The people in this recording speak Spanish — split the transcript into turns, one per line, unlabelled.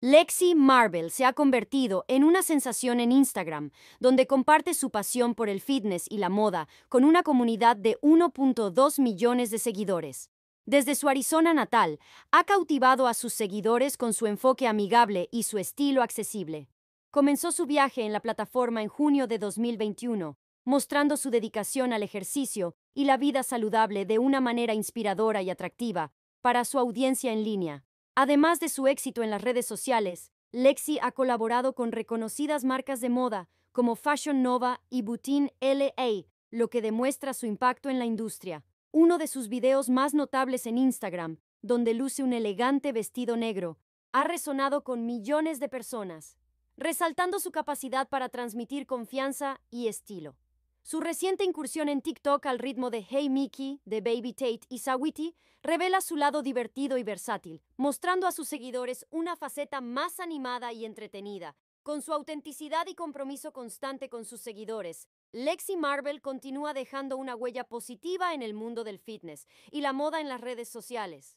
Lexi Marvel se ha convertido en una sensación en Instagram, donde comparte su pasión por el fitness y la moda con una comunidad de 1.2 millones de seguidores. Desde su Arizona natal, ha cautivado a sus seguidores con su enfoque amigable y su estilo accesible. Comenzó su viaje en la plataforma en junio de 2021, mostrando su dedicación al ejercicio y la vida saludable de una manera inspiradora y atractiva para su audiencia en línea. Además de su éxito en las redes sociales, Lexi ha colaborado con reconocidas marcas de moda como Fashion Nova y Boutin LA, lo que demuestra su impacto en la industria. Uno de sus videos más notables en Instagram, donde luce un elegante vestido negro, ha resonado con millones de personas, resaltando su capacidad para transmitir confianza y estilo. Su reciente incursión en TikTok al ritmo de Hey Mickey, de Baby Tate y Sawiti revela su lado divertido y versátil, mostrando a sus seguidores una faceta más animada y entretenida. Con su autenticidad y compromiso constante con sus seguidores, Lexi Marvel continúa dejando una huella positiva en el mundo del fitness y la moda en las redes sociales.